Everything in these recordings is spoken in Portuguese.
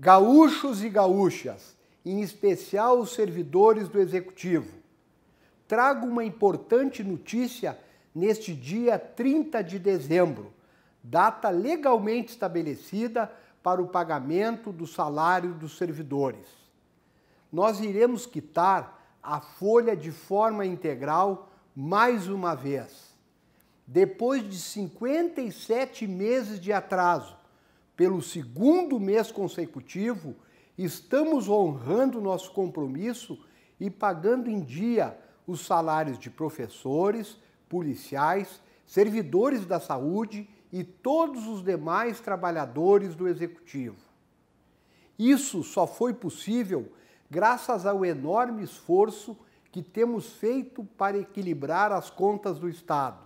Gaúchos e gaúchas, em especial os servidores do Executivo, trago uma importante notícia neste dia 30 de dezembro, data legalmente estabelecida para o pagamento do salário dos servidores. Nós iremos quitar a folha de forma integral mais uma vez. Depois de 57 meses de atraso, pelo segundo mês consecutivo, estamos honrando nosso compromisso e pagando em dia os salários de professores, policiais, servidores da saúde e todos os demais trabalhadores do executivo. Isso só foi possível graças ao enorme esforço que temos feito para equilibrar as contas do Estado,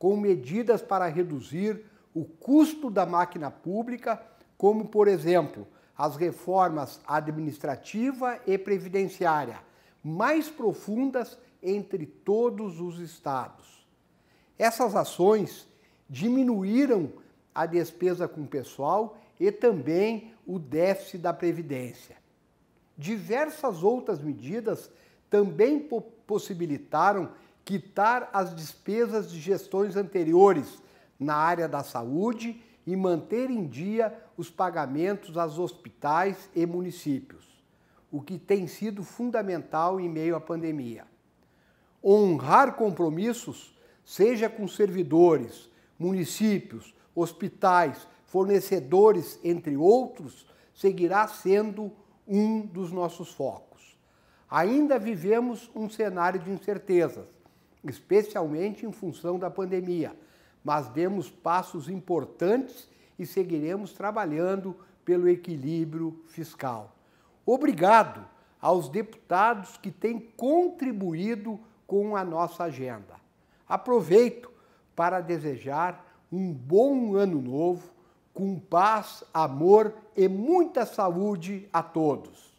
com medidas para reduzir o custo da máquina pública, como, por exemplo, as reformas administrativa e previdenciária mais profundas entre todos os estados. Essas ações diminuíram a despesa com pessoal e também o déficit da Previdência. Diversas outras medidas também possibilitaram quitar as despesas de gestões anteriores na área da saúde e manter em dia os pagamentos aos hospitais e municípios, o que tem sido fundamental em meio à pandemia. Honrar compromissos, seja com servidores, municípios, hospitais, fornecedores, entre outros, seguirá sendo um dos nossos focos. Ainda vivemos um cenário de incertezas, especialmente em função da pandemia mas demos passos importantes e seguiremos trabalhando pelo equilíbrio fiscal. Obrigado aos deputados que têm contribuído com a nossa agenda. Aproveito para desejar um bom ano novo, com paz, amor e muita saúde a todos.